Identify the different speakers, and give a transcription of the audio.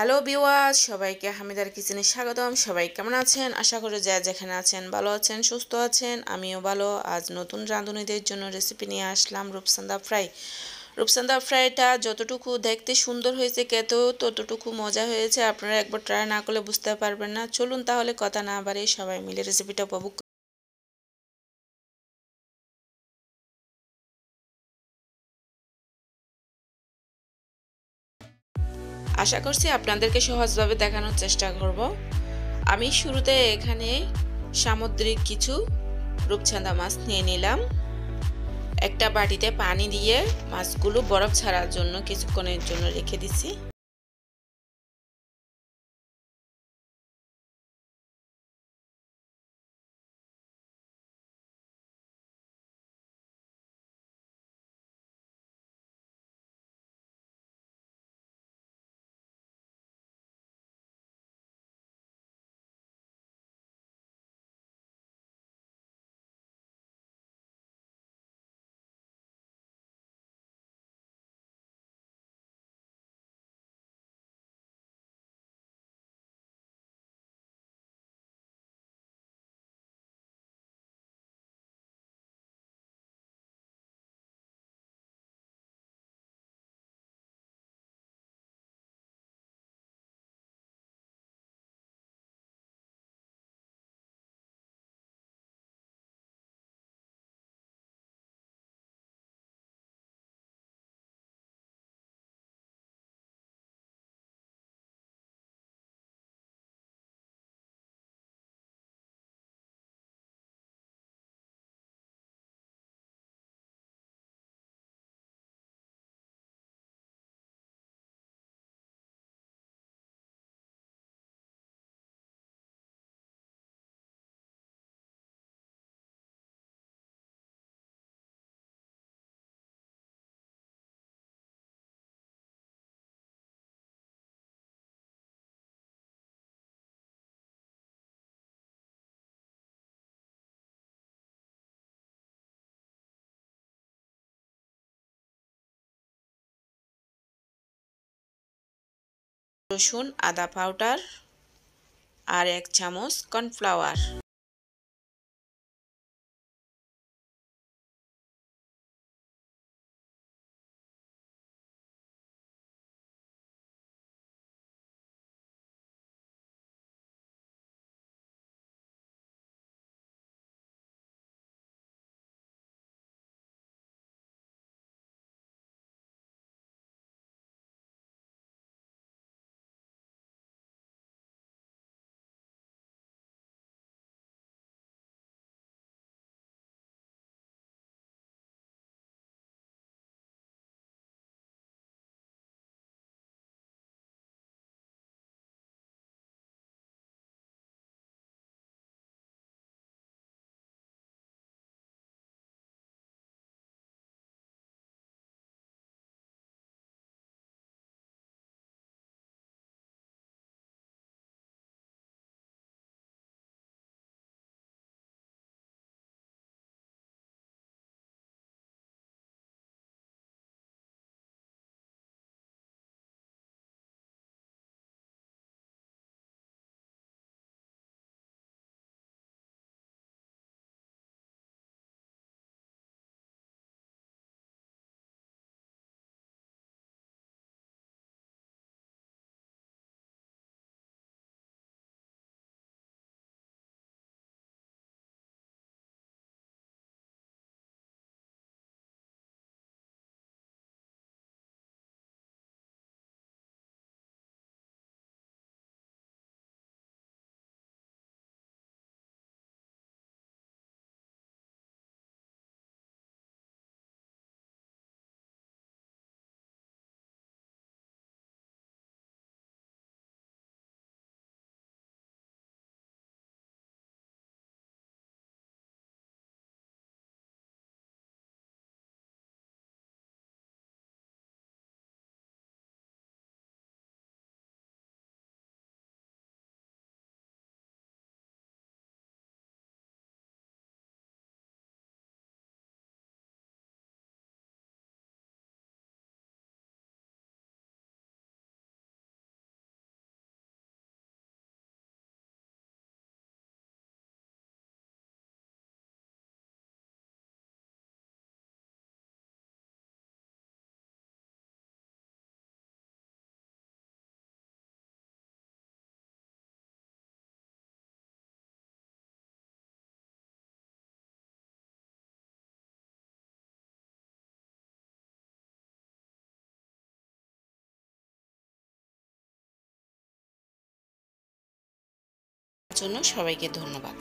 Speaker 1: hello বিওয়াজ সবাইকে হামিদার কিচেনে স্বাগতম সবাই কেমন আছেন আশা করি যা যেখানে আছেন ভালো আছেন সুস্থ আছেন আমিও ভালো আজ নতুন রাঁধুনিদের জন্য রেসিপি নিয়ে আসলাম রূপসান্দা ফ্রাই রূপসান্দা ফ্রাইটা যতটুকু দেখতে সুন্দর হয়েছে কেত ততটুকু মজা হয়েছে আপনারা একবার ট্রাই
Speaker 2: না করলে বুঝতে পারবেন না চলুন তাহলে কথা না বাড়িয়ে সবাই মিলে রেসিপিটা উপভোগ আশা করছি আপনাদেরকে সহজভাবে দেখানোর
Speaker 1: চেষ্টা করব আমি শুরুতে এখানে সামুদ্রিক কিছু রূপচাঁদা মাছ নিয়ে নিলাম একটা বাটিতে পানি দিয়ে মাছগুলো বরফ ছাড়ার জন্য কিছুক্ষণের জন্য রেখে
Speaker 2: দিছি রসুন আদা পাউডার আর এক চামচ কর্নফ্লাওয়ার জন্য সবাইকে ধন্যবাদ